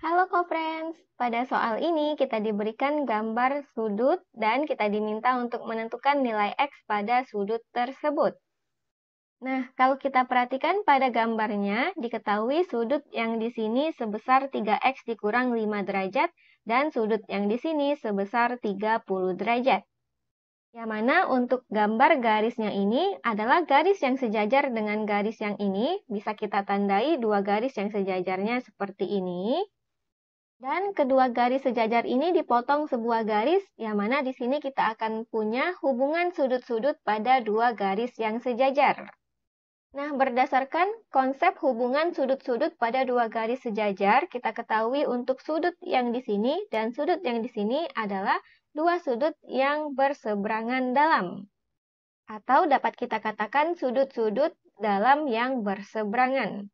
Halo co-friends, pada soal ini kita diberikan gambar sudut dan kita diminta untuk menentukan nilai X pada sudut tersebut. Nah, kalau kita perhatikan pada gambarnya, diketahui sudut yang di sini sebesar 3X dikurang 5 derajat dan sudut yang di sini sebesar 30 derajat. Yang mana untuk gambar garisnya ini adalah garis yang sejajar dengan garis yang ini, bisa kita tandai dua garis yang sejajarnya seperti ini. Dan kedua garis sejajar ini dipotong sebuah garis, yang mana di sini kita akan punya hubungan sudut-sudut pada dua garis yang sejajar. Nah, berdasarkan konsep hubungan sudut-sudut pada dua garis sejajar, kita ketahui untuk sudut yang di sini dan sudut yang di sini adalah dua sudut yang berseberangan dalam. Atau dapat kita katakan sudut-sudut dalam yang berseberangan.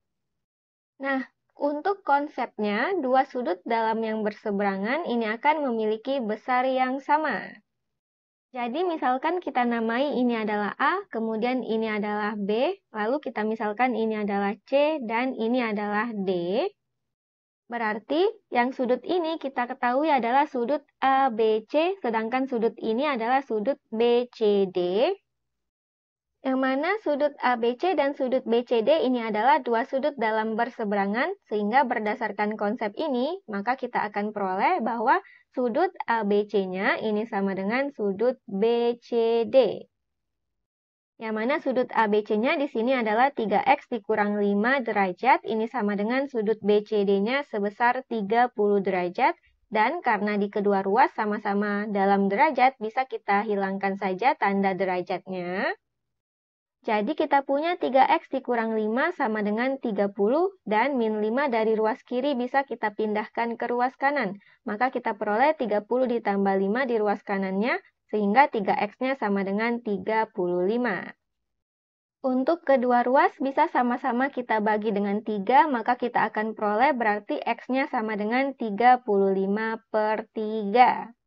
Nah, untuk konsepnya, dua sudut dalam yang berseberangan ini akan memiliki besar yang sama. Jadi misalkan kita namai ini adalah A, kemudian ini adalah B, lalu kita misalkan ini adalah C, dan ini adalah D. Berarti yang sudut ini kita ketahui adalah sudut ABC, sedangkan sudut ini adalah sudut BCD yang mana sudut ABC dan sudut BCD ini adalah dua sudut dalam berseberangan, sehingga berdasarkan konsep ini, maka kita akan peroleh bahwa sudut ABC-nya ini sama dengan sudut BCD. Yang mana sudut ABC-nya di sini adalah 3X dikurang 5 derajat, ini sama dengan sudut BCD-nya sebesar 30 derajat, dan karena di kedua ruas sama-sama dalam derajat, bisa kita hilangkan saja tanda derajatnya. Jadi kita punya 3x dikurang 5 sama dengan 30 dan min 5 dari ruas kiri bisa kita pindahkan ke ruas kanan. Maka kita peroleh 30 ditambah 5 di ruas kanannya sehingga 3x-nya sama dengan 35. Untuk kedua ruas bisa sama-sama kita bagi dengan 3, maka kita akan peroleh berarti x-nya sama dengan 35 per 3.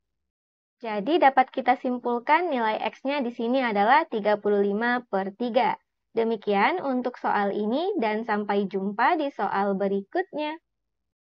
Jadi dapat kita simpulkan nilai X-nya di sini adalah 35 per 3. Demikian untuk soal ini dan sampai jumpa di soal berikutnya.